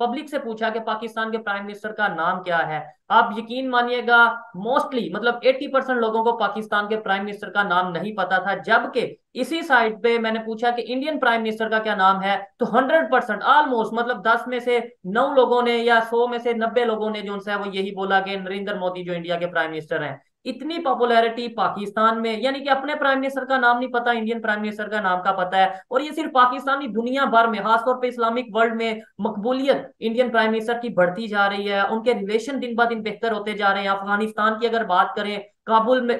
public से पूछा कि पाकिस्तान के प्राइम मिनिस्टर का नाम क्या है आप यकीन मानिएगा मोस्टली मतलब 80 परसेंट लोगों को पाकिस्तान के प्राइम मिनिस्टर का नाम नहीं पता था जबकि इसी साइड पे मैंने पूछा कि इंडियन प्राइम मिनिस्टर का क्या नाम है तो 100 परसेंट ऑलमोस्ट मतलब 10 में से 9 लोगों ने या 100 में से 90 लोगों ने जो है वो यही बोला कि नरेंद्र मोदी जो इंडिया के प्राइम मिनिस्टर हैं इतनी पॉपुलैरिटी पाकिस्तान में यानी कि अपने प्राइम मिनिस्टर का नाम नहीं पता इंडियन प्राइम मिनिस्टर का नाम का पता है और ये सिर्फ पाकिस्तानी दुनिया भर में खासतौर पर इस्लामिक वर्ल्ड में मकबूलियत इंडियन प्राइम मिनिस्टर की बढ़ती जा रही है उनके रिलेशन दिन ब दिन बेहतर होते जा रहे हैं अफगानिस्तान की अगर बात करें काबुल में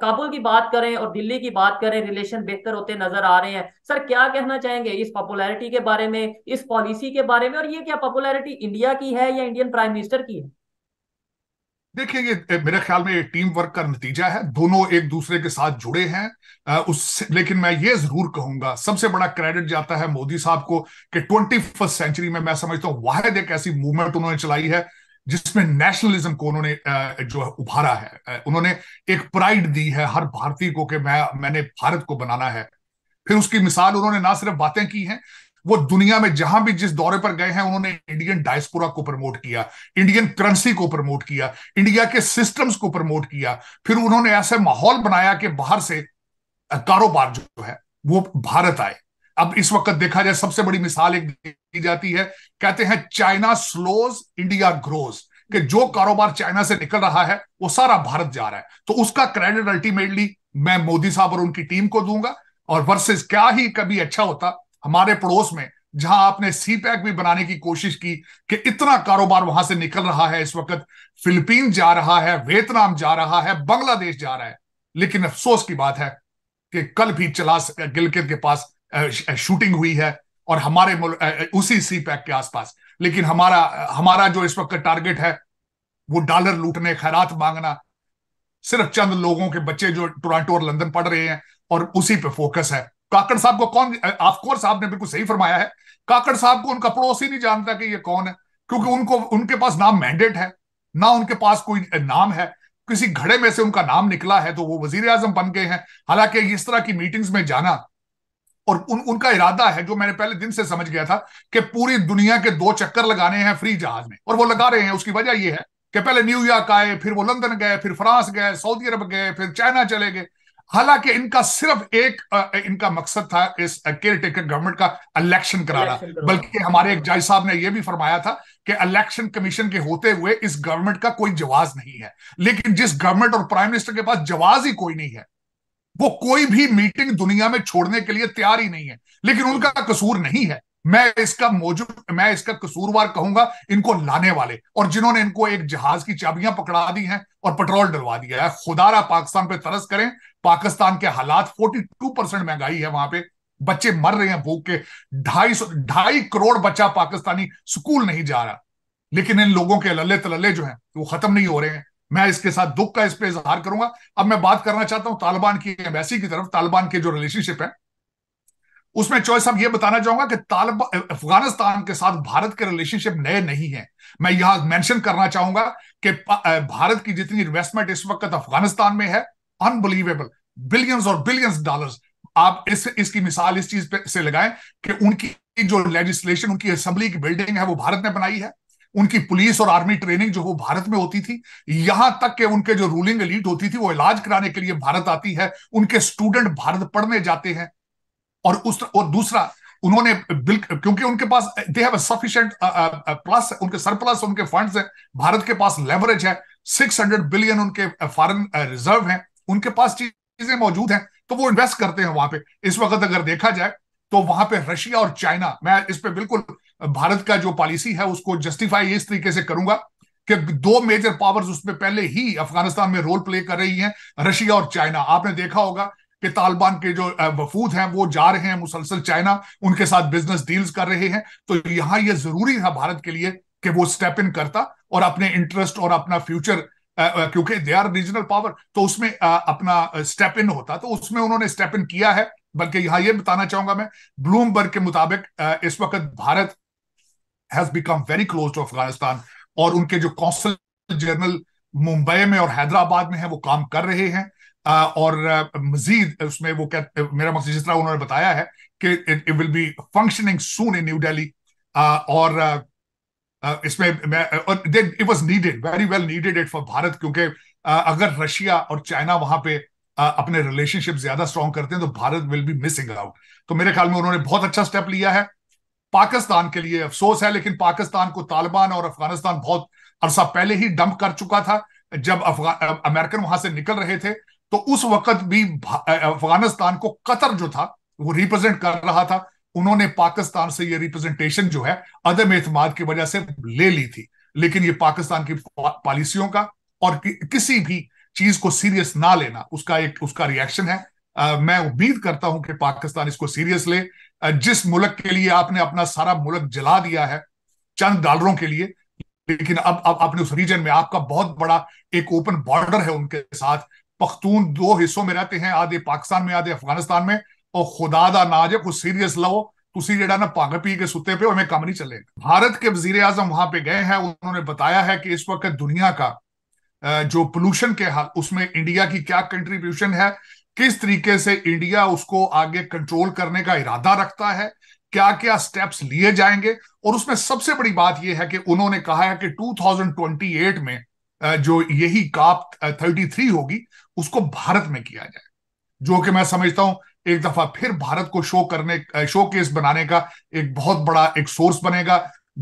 काबुल की बात करें और दिल्ली की बात करें रिलेशन बेहतर होते नजर आ रहे हैं सर क्या कहना चाहेंगे इस पॉपुलैरिटी के बारे में इस पॉलिसी के बारे में और ये क्या पॉपुलैरिटी इंडिया की है या इंडियन प्राइम मिनिस्टर की है देखिए ये मेरे ख्याल में ये टीम वर्क का नतीजा है दोनों एक दूसरे के साथ जुड़े हैं उस लेकिन मैं ये जरूर कहूंगा सबसे बड़ा क्रेडिट जाता है मोदी साहब को कि ट्वेंटी फर्स्ट सेंचुरी में मैं समझता हूँ वाहद एक ऐसी मूवमेंट उन्होंने चलाई है जिसमें नेशनलिज्म को उन्होंने जो है उभारा है उन्होंने एक प्राइड दी है हर भारतीय को कि मैं मैंने भारत को बनाना है फिर उसकी मिसाल उन्होंने ना सिर्फ बातें की हैं वो दुनिया में जहां भी जिस दौरे पर गए हैं उन्होंने इंडियन डायस्पोरा को प्रमोट किया इंडियन करेंसी को प्रमोट किया इंडिया के सिस्टम्स को प्रमोट किया फिर उन्होंने ऐसे माहौल बनाया कि बाहर से कारोबार जो है वो भारत आए अब इस वक्त देखा जाए सबसे बड़ी मिसाल एक दी जाती है कहते हैं चाइना स्लोज इंडिया ग्रोज कि जो कारोबार चाइना से निकल रहा है वो सारा भारत जा रहा है तो उसका क्रेडिट अल्टीमेटली मैं मोदी साहब और उनकी टीम को दूंगा और वर्सेस क्या ही कभी अच्छा होता हमारे पड़ोस में जहां आपने सी पैक भी बनाने की कोशिश की कि इतना कारोबार वहां से निकल रहा है इस वक्त फिलीपींस जा रहा है वियतनाम जा रहा है बांग्लादेश जा रहा है लेकिन अफसोस की बात है कि कल भी चलास गिलगित के पास शूटिंग हुई है और हमारे उसी सी पैक के आसपास लेकिन हमारा हमारा जो इस वक्त का टारगेट है वो डॉलर लूटने खैरात मांगना सिर्फ चंद लोगों के बच्चे जो टोरंटो और लंदन पढ़ रहे हैं और उसी पे फोकस है काकड़ साहब को कौन ऑफकोर्स आपने बिल्कुल सही फरमाया है काकड़ साहब को उनका पड़ोसी नहीं जानता कि ये कौन है क्योंकि उनको उनके पास नाम मैंडेट है ना उनके पास कोई नाम है किसी घड़े में से उनका नाम निकला है तो वो वजीर आजम बन गए हैं हालांकि इस तरह की मीटिंग्स में जाना और उन उनका इरादा है जो मैंने पहले दिन से समझ गया था कि पूरी दुनिया के दो चक्कर लगाने हैं फ्री जहाज में और वो लगा रहे हैं उसकी वजह यह है कि पहले न्यूयॉर्क आए फिर वो लंदन गए फिर फ्रांस गए सऊदी अरब गए फिर चाइना चले गए हालांकि इनका सिर्फ एक इनका मकसद था इस केयर टेकर गवर्नमेंट का इलेक्शन कराना बल्कि हमारे एक जाय साहब ने यह भी फरमाया था कि इलेक्शन कमीशन के होते हुए इस गवर्नमेंट का कोई जवाब नहीं है लेकिन जिस गवर्नमेंट और प्राइम मिनिस्टर के पास जवाब ही कोई नहीं है वो कोई भी मीटिंग दुनिया में छोड़ने के लिए तैयार ही नहीं है लेकिन उनका कसूर नहीं है मैं इसका मौजूद मैं इसका कसूरवार कहूंगा इनको लाने वाले और जिन्होंने इनको एक जहाज की चाबियां पकड़ा दी हैं और पेट्रोल डलवा दिया है खुदारा पाकिस्तान पे तरस करें पाकिस्तान के हालात 42 परसेंट महंगाई है वहां पे बच्चे मर रहे हैं भूख के ढाई सौ ढाई करोड़ बच्चा पाकिस्तानी स्कूल नहीं जा रहा लेकिन इन लोगों के लल्ले तलल्ले जो है वो खत्म नहीं हो रहे हैं मैं इसके साथ दुख का इस पर इजहार करूंगा अब मैं बात करना चाहता हूं तालिबान की एम्बेसी की तरफ तालिबान के जो रिलेशनशिप है उसमें चॉइस अब यह बताना चाहूंगा कि तालिबा अफगानिस्तान के साथ भारत के रिलेशनशिप नए नहीं है मैं यहां मेंशन करना चाहूंगा कि भारत की जितनी इन्वेस्टमेंट इस वक्त अफगानिस्तान में है अनबिलीवेबल बिलियंस और बिलियंस डॉलर्स आप इस इसकी मिसाल इस चीज पे से लगाएं कि उनकी जो लेजिस्लेशन उनकी असेंबली की बिल्डिंग है वो भारत ने बनाई है उनकी पुलिस और आर्मी ट्रेनिंग जो वो भारत में होती थी यहां तक के उनके जो रूलिंग लीड होती थी वो इलाज कराने के लिए भारत आती है उनके स्टूडेंट भारत पढ़ने जाते हैं और उस और दूसरा उन्होंने क्योंकि उनके पास दे हैव सफिशिएंट प्लस उनके सरप्लस उनके फंड्स हैं भारत के पास लेवरेज है 600 बिलियन उनके फॉरेन uh, रिजर्व uh, हैं उनके पास चीजें मौजूद हैं तो वो इन्वेस्ट करते हैं वहां पे इस वक्त अगर देखा जाए तो वहां पे रशिया और चाइना मैं इस पर बिल्कुल uh, भारत का जो पॉलिसी है उसको जस्टिफाई इस तरीके से करूंगा कि दो मेजर पावर्स उसमें पहले ही अफगानिस्तान में रोल प्ले कर रही हैं रशिया और चाइना आपने देखा होगा कि तालिबान के जो वफूद हैं वो जा रहे हैं मुसलसल चाइना उनके साथ बिजनेस डील्स कर रहे हैं तो यहां ये जरूरी है भारत के लिए कि वो स्टेप इन करता और अपने इंटरेस्ट और अपना फ्यूचर क्योंकि दे आर रीजनल पावर तो उसमें अपना स्टेप इन होता तो उसमें उन्होंने स्टेप इन किया है बल्कि यहां ये बताना चाहूंगा मैं ब्लूमबर्ग के मुताबिक इस वक्त Bharat has become very close to Afghanistan और उनके जो कौंसल जनरल मुंबई में और हैदराबाद में है वो काम कर रहे हैं और मजीद उसमें वो कहते मेरा मकसद जिस तरह उन्होंने बताया है कि it will be functioning soon in New Delhi और इसमें it was needed very well needed it for Bharat क्योंकि अगर रशिया और चाइना वहां पे अपने रिलेशनशिप ज्यादा स्ट्रॉन्ग करते हैं तो Bharat will be missing out तो मेरे ख्याल में उन्होंने बहुत अच्छा स्टेप लिया है पाकिस्तान के लिए अफसोस है लेकिन पाकिस्तान को तालिबान और अफगानिस्तान बहुत अरसा पहले ही डंप कर चुका था जब अफगान अमेरिकन वहां से निकल रहे थे तो उस वक्त भी अफगानिस्तान को कतर जो था वो रिप्रेजेंट कर रहा था उन्होंने पाकिस्तान से ये रिप्रेजेंटेशन जो है अदम एतमाद की वजह से ले ली थी लेकिन ये पाकिस्तान की पॉलिसियों का और कि, किसी भी चीज को सीरियस ना लेना उसका एक उसका रिएक्शन है आ, मैं उम्मीद करता हूं कि पाकिस्तान इसको सीरियस ले जिस मुल्क के लिए आपने अपना सारा मुल्क जला दिया है चंद डॉलरों के लिए लेकिन अब अब आपने उस रीजन में आपका बहुत बड़ा एक ओपन बॉर्डर है उनके साथ पख्तून दो हिस्सों में रहते हैं आधे पाकिस्तान में आधे अफगानिस्तान में और खुदा दा ना जब कुछ सीरियस लो ਤੁਸੀਂ ਜਿਹੜਾ ना पाग पी के सुते पे हमें कम नहीं चलेगा भारत के वजीर आजम वहां पे गए हैं उन्होंने बताया है कि इस वक्त दुनिया का जो पोल्यूशन के हाल उसमें इंडिया की क्या कंट्रीब्यूशन है किस तरीके से इंडिया उसको आगे कंट्रोल करने का इरादा रखता है क्या क्या स्टेप्स लिए जाएंगे और उसमें सबसे बड़ी बात यह है कि उन्होंने कहा है कि 2028 में जो यही काप 33 होगी उसको भारत में किया जाए जो कि मैं समझता हूं एक दफा फिर भारत को शो करने शो केस बनाने का एक बहुत बड़ा एक सोर्स बनेगा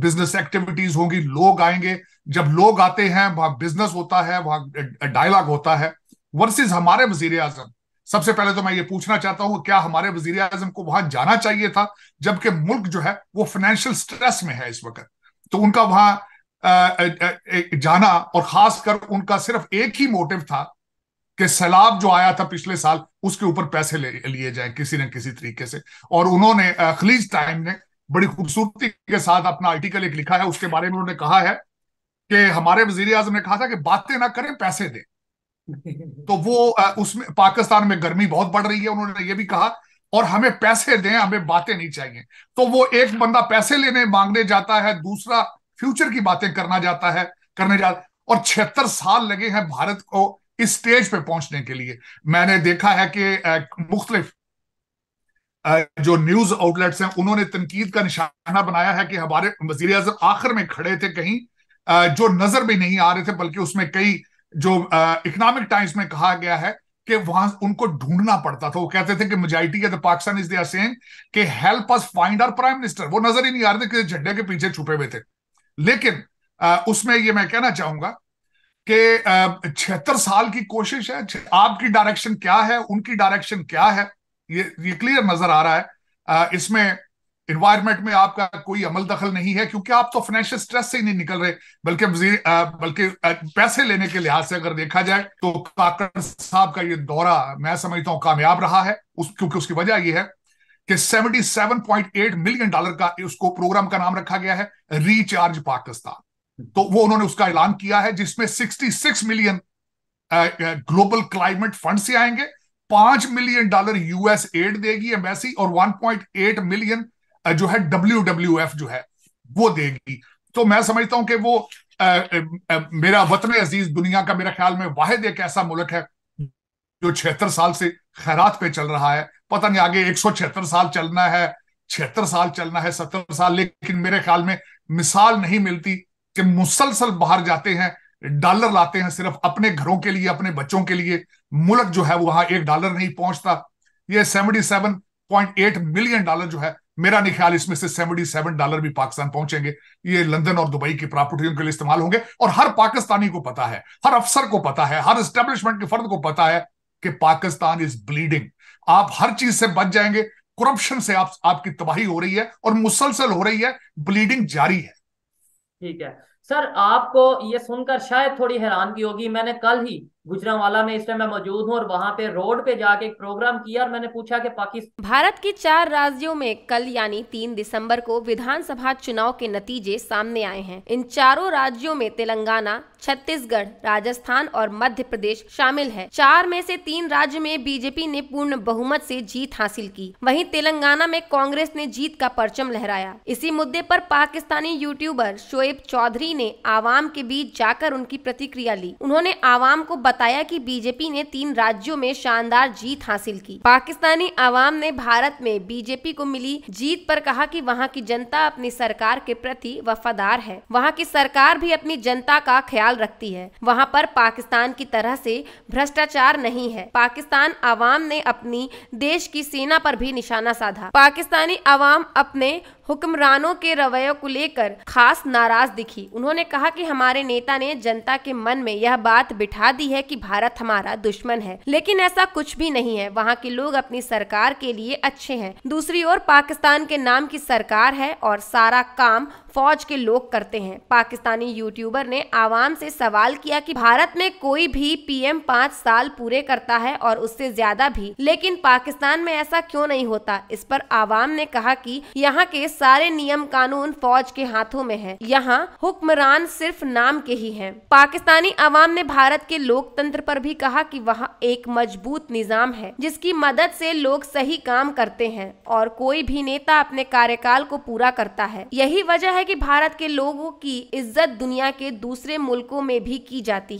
बिजनेस एक्टिविटीज होंगी लोग आएंगे जब लोग आते हैं वहां बिजनेस होता है वहां डायलॉग होता है वर्सेस हमारे वजीर आजम सबसे पहले तो मैं ये पूछना चाहता हूं क्या हमारे वजीर आजम को वहां जाना चाहिए था जबकि मुल्क जो है वो फाइनेंशियल स्ट्रेस में है इस वक्त तो उनका वहां जाना और खासकर उनका सिर्फ एक ही मोटिव था कि सैलाब जो आया था पिछले साल उसके ऊपर पैसे लिए जाए किसी न किसी तरीके से और उन्होंने खलीज टाइम ने बड़ी खूबसूरती के साथ अपना आर्टिकल एक लिखा है उसके बारे में उन्होंने कहा है कि हमारे वजीर आजम ने कहा था कि बातें ना करें पैसे दें तो वो उसमें पाकिस्तान में गर्मी बहुत बढ़ रही है उन्होंने ये भी कहा और हमें पैसे दें हमें बातें नहीं चाहिए तो वो एक बंदा पैसे लेने मांगने जाता है दूसरा फ्यूचर की बातें करना जाता है करने जाता और छिहत्तर साल लगे हैं भारत को इस स्टेज पे पहुंचने के लिए मैंने देखा है कि मुख्तलिफ जो न्यूज आउटलेट्स हैं उन्होंने तनकीद का निशाना बनाया है कि हमारे वजीर अजम आखिर में खड़े थे कहीं जो नजर भी नहीं आ रहे थे बल्कि उसमें कई जो इकोनॉमिक टाइम्स में कहा गया है कि वहां उनको ढूंढना पड़ता था वो कहते थे कि मेजोरिटी ऑफ तो पाकिस्तान इज देयर सेइंग कि help us find our prime minister वो नजर ही नहीं आ रहे थे कि झंडे के पीछे छुपे हुए थे लेकिन उसमें ये मैं कहना चाहूंगा कि छिहत्तर साल की कोशिश है आपकी डायरेक्शन क्या है उनकी डायरेक्शन क्या है ये ये क्लियर नजर आ रहा है इसमें इन्वायरमेंट में आपका कोई अमल दखल नहीं है क्योंकि आप तो फाइनेंशियल स्ट्रेस से ही नहीं निकल रहे बल्कि बल्कि पैसे लेने के लिहाज से अगर देखा जाए तो काकड़ साहब का ये दौरा मैं समझता हूं कामयाब रहा है उस क्योंकि उसकी वजह यह है कि 77.8 मिलियन डॉलर का उसको प्रोग्राम का नाम रखा गया है रिचार्ज पाकिस्तान तो वो उन्होंने उसका ऐलान किया है जिसमें 66 मिलियन ग्लोबल क्लाइमेट फंड से आएंगे पांच मिलियन डॉलर यूएस एड देगी एम्बेसी और 1.8 मिलियन जो है डब्ल्यू जो है वो देगी तो मैं समझता हूं कि वो आ, आ, मेरा वतन अजीज दुनिया का मेरा ख्याल में वाहिद एक ऐसा मुल्क है जो छिहत्तर साल से खैरात पे चल रहा है पता नहीं आगे एक साल चलना है छिहत्तर साल चलना है सत्तर साल लेकिन मेरे ख्याल में मिसाल नहीं मिलती कि मुसलसल बाहर जाते हैं डॉलर लाते हैं सिर्फ अपने घरों के लिए अपने बच्चों के लिए मुल्क जो है वहां एक डॉलर नहीं पहुंचता ये seventy seven point eight million dollar जो है मेरा नहीं ख्याल इसमें से सेवेंटी सेवन डॉलर भी पाकिस्तान पहुंचेंगे ये लंदन और दुबई की प्रॉपर्टियों के लिए इस्तेमाल होंगे और हर पाकिस्तानी को पता है हर अफसर को पता है हर स्टेब्लिशमेंट के फर्द को पता है कि पाकिस्तान इज ब्लीडिंग आप हर चीज से बच जाएंगे करप्शन से आप आपकी तबाही हो रही है और मुसलसल हो रही है ब्लीडिंग जारी है ठीक है सर आपको ये सुनकर शायद थोड़ी हैरान की होगी मैंने कल ही गुजरावाला में इस टाइम मैं मौजूद हूँ और वहाँ पे रोड पे जाके एक प्रोग्राम किया और मैंने पूछा कि पाकिस्तान भारत के चार राज्यों में कल यानी तीन दिसंबर को विधानसभा चुनाव के नतीजे सामने आए हैं इन चारों राज्यों में तेलंगाना छत्तीसगढ़ राजस्थान और मध्य प्रदेश शामिल है चार में से तीन राज्य में बीजेपी ने पूर्ण बहुमत से जीत हासिल की वहीं तेलंगाना में कांग्रेस ने जीत का परचम लहराया इसी मुद्दे पर पाकिस्तानी यूट्यूबर शोएब चौधरी ने आवाम के बीच जाकर उनकी प्रतिक्रिया ली उन्होंने आवाम को बता बताया कि बीजेपी ने तीन राज्यों में शानदार जीत हासिल की पाकिस्तानी आवाम ने भारत में बीजेपी को मिली जीत पर कहा कि वहां की जनता अपनी सरकार के प्रति वफादार है वहां की सरकार भी अपनी जनता का ख्याल रखती है वहां पर पाकिस्तान की तरह से भ्रष्टाचार नहीं है पाकिस्तान आवाम ने अपनी देश की सेना पर भी निशाना साधा पाकिस्तानी आवाम अपने हुक्मरानों के रवैयों को लेकर खास नाराज दिखी उन्होंने कहा कि हमारे नेता ने जनता के मन में यह बात बिठा दी है कि भारत हमारा दुश्मन है लेकिन ऐसा कुछ भी नहीं है वहाँ के लोग अपनी सरकार के लिए अच्छे हैं दूसरी ओर पाकिस्तान के नाम की सरकार है और सारा काम फौज के लोग करते हैं पाकिस्तानी यूट्यूबर ने आवाम से सवाल किया कि भारत में कोई भी पीएम पाँच साल पूरे करता है और उससे ज्यादा भी लेकिन पाकिस्तान में ऐसा क्यों नहीं होता इस पर आवाम ने कहा कि यहाँ के सारे नियम कानून फौज के हाथों में है यहाँ हुक्मरान सिर्फ नाम के ही है पाकिस्तानी आवाम ने भारत के लोकतंत्र पर भी कहा कि वहाँ एक मजबूत निजाम है जिसकी मदद से लोग सही काम करते हैं और कोई भी नेता अपने कार्यकाल को पूरा करता है यही वजह है है कि भारत के लोगों की इज्जत दुनिया के दूसरे मुल्कों में भी की जाती है